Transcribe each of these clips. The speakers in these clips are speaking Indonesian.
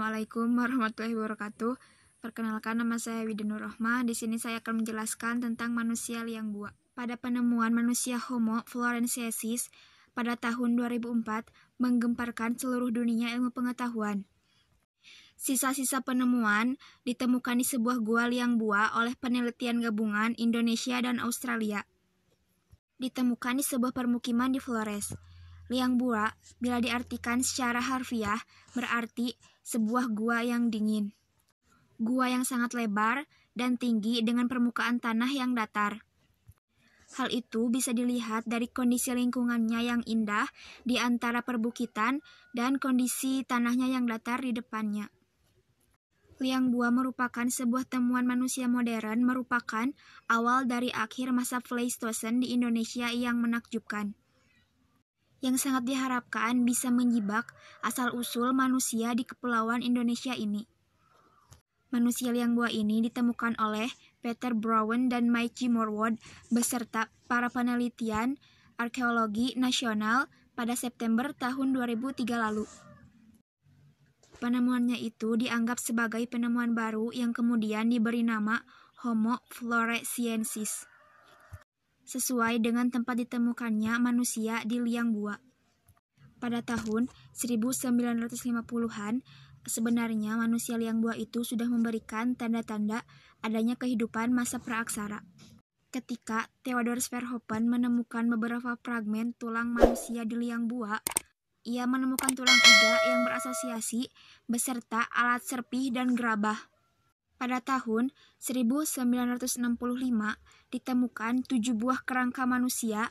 Assalamualaikum warahmatullahi wabarakatuh. Perkenalkan nama saya Widenur Rohma. Di sini saya akan menjelaskan tentang manusia liang buah. Pada penemuan manusia Homo floresiensis pada tahun 2004 menggemparkan seluruh dunia ilmu pengetahuan. Sisa-sisa penemuan ditemukan di sebuah gua liang buah oleh penelitian gabungan Indonesia dan Australia. Ditemukan di sebuah permukiman di Flores. Liang bua, bila diartikan secara harfiah, berarti sebuah gua yang dingin. Gua yang sangat lebar dan tinggi dengan permukaan tanah yang datar. Hal itu bisa dilihat dari kondisi lingkungannya yang indah di antara perbukitan dan kondisi tanahnya yang datar di depannya. Liang Bua merupakan sebuah temuan manusia modern merupakan awal dari akhir masa Pleistosen di Indonesia yang menakjubkan yang sangat diharapkan bisa menjebak asal-usul manusia di kepulauan Indonesia ini. Manusia liang buah ini ditemukan oleh Peter Brown dan Mikey Morwood beserta para penelitian arkeologi nasional pada September tahun 2003 lalu. Penemuannya itu dianggap sebagai penemuan baru yang kemudian diberi nama Homo floresiensis sesuai dengan tempat ditemukannya manusia di liang buah. Pada tahun 1950-an, sebenarnya manusia liang buah itu sudah memberikan tanda-tanda adanya kehidupan masa praaksara. Ketika Theodor Verhoeven menemukan beberapa fragmen tulang manusia di liang buah, ia menemukan tulang iga yang berasosiasi beserta alat serpih dan gerabah. Pada tahun 1965 ditemukan tujuh buah kerangka manusia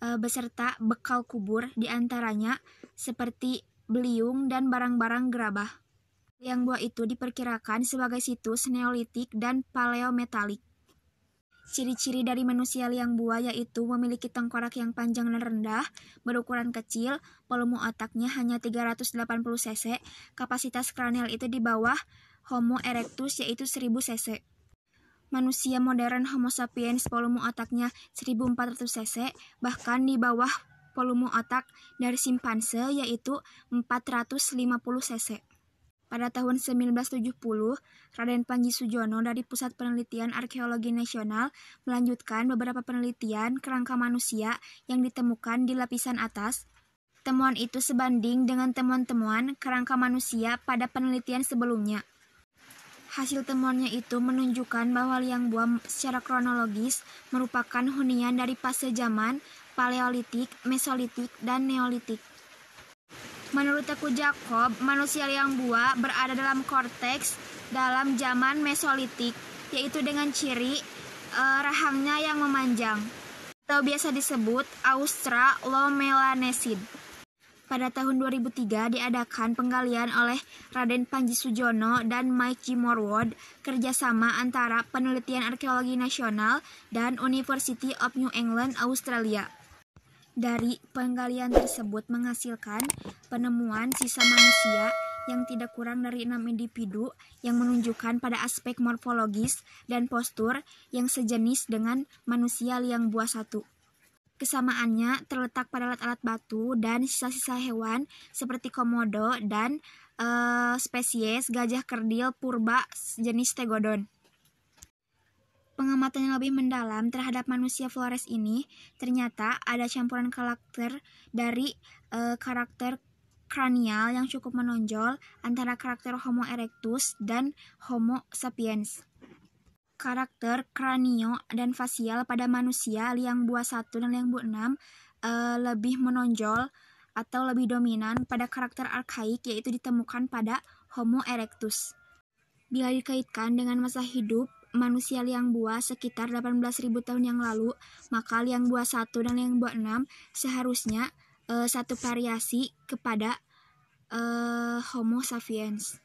e, beserta bekal kubur diantaranya seperti beliung dan barang-barang gerabah. Yang buah itu diperkirakan sebagai situs Neolitik dan Paleometalik. Ciri-ciri dari manusia liang buah yaitu memiliki tengkorak yang panjang dan rendah, berukuran kecil, volume otaknya hanya 380 cc, kapasitas kranial itu di bawah Homo erectus yaitu 1000 cc. Manusia modern Homo sapiens volume otaknya 1400 cc, bahkan di bawah volume otak dari simpanse yaitu 450 cc. Pada tahun 1970, Raden Panji Sujono dari Pusat Penelitian Arkeologi Nasional melanjutkan beberapa penelitian kerangka manusia yang ditemukan di lapisan atas. Temuan itu sebanding dengan temuan-temuan kerangka manusia pada penelitian sebelumnya. Hasil temuannya itu menunjukkan bahwa liang buah secara kronologis merupakan hunian dari fase zaman Paleolitik, Mesolitik, dan Neolitik. Menurut Teku Jacob, manusia liang buah berada dalam korteks dalam zaman Mesolitik, yaitu dengan ciri eh, rahangnya yang memanjang atau biasa disebut Australomelanesid. Pada tahun 2003 diadakan penggalian oleh Raden Panji Sujono dan Mike G. Morwood kerjasama antara Penelitian Arkeologi Nasional dan University of New England, Australia. Dari penggalian tersebut menghasilkan penemuan sisa manusia yang tidak kurang dari enam individu yang menunjukkan pada aspek morfologis dan postur yang sejenis dengan manusia liang buah satu. Kesamaannya terletak pada alat-alat batu dan sisa-sisa hewan seperti komodo dan uh, spesies gajah kerdil purba jenis tegodon. Pengamatan yang lebih mendalam terhadap manusia Flores ini ternyata ada campuran karakter dari uh, karakter kranial yang cukup menonjol antara karakter Homo erectus dan Homo sapiens karakter kranio dan fasial pada manusia liang buah 1 dan liang buah 6 e, eh, lebih menonjol atau lebih dominan pada karakter arkaik yaitu ditemukan pada Homo erectus. Bila dikaitkan dengan masa hidup manusia liang buah sekitar 18.000 tahun yang lalu, maka liang buah 1 dan liang buah 6 seharusnya e, satu variasi kepada e, Homo sapiens.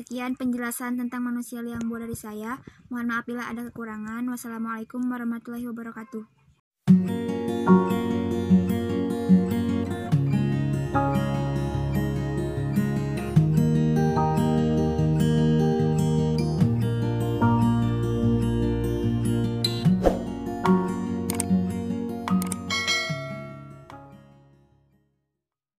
Sekian penjelasan tentang manusia liang buah dari saya. Mohon maaf bila ada kekurangan. Wassalamualaikum warahmatullahi wabarakatuh.